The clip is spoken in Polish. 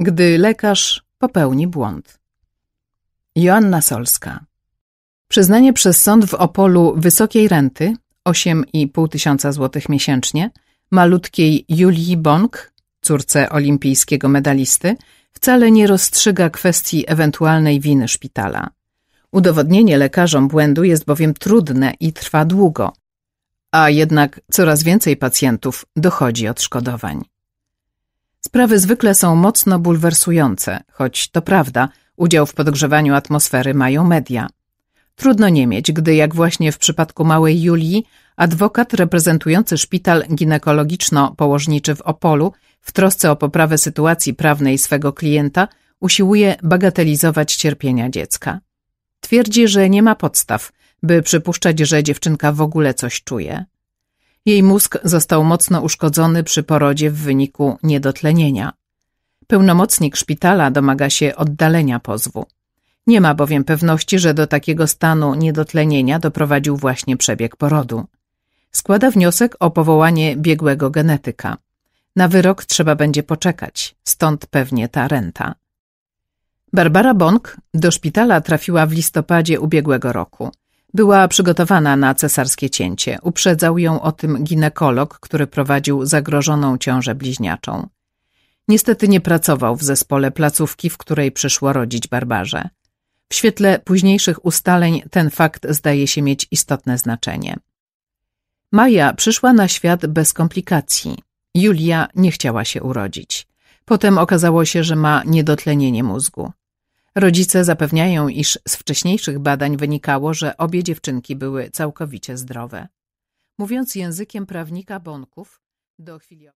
Gdy lekarz popełni błąd. Joanna Solska. Przyznanie przez sąd w Opolu wysokiej renty 8,5 tysiąca złotych miesięcznie malutkiej Julii Bonk, córce olimpijskiego medalisty, wcale nie rozstrzyga kwestii ewentualnej winy szpitala. Udowodnienie lekarzom błędu jest bowiem trudne i trwa długo, a jednak coraz więcej pacjentów dochodzi odszkodowań. Sprawy zwykle są mocno bulwersujące, choć to prawda, udział w podgrzewaniu atmosfery mają media. Trudno nie mieć, gdy jak właśnie w przypadku małej Julii, adwokat reprezentujący szpital ginekologiczno-położniczy w Opolu w trosce o poprawę sytuacji prawnej swego klienta usiłuje bagatelizować cierpienia dziecka. Twierdzi, że nie ma podstaw, by przypuszczać, że dziewczynka w ogóle coś czuje. Jej mózg został mocno uszkodzony przy porodzie w wyniku niedotlenienia. Pełnomocnik szpitala domaga się oddalenia pozwu. Nie ma bowiem pewności, że do takiego stanu niedotlenienia doprowadził właśnie przebieg porodu. Składa wniosek o powołanie biegłego genetyka. Na wyrok trzeba będzie poczekać, stąd pewnie ta renta. Barbara Bonk do szpitala trafiła w listopadzie ubiegłego roku – była przygotowana na cesarskie cięcie. Uprzedzał ją o tym ginekolog, który prowadził zagrożoną ciążę bliźniaczą. Niestety nie pracował w zespole placówki, w której przyszło rodzić Barbarze. W świetle późniejszych ustaleń ten fakt zdaje się mieć istotne znaczenie. Maja przyszła na świat bez komplikacji. Julia nie chciała się urodzić. Potem okazało się, że ma niedotlenienie mózgu. Rodzice zapewniają, iż z wcześniejszych badań wynikało, że obie dziewczynki były całkowicie zdrowe. Mówiąc językiem prawnika Bonków, do chwili.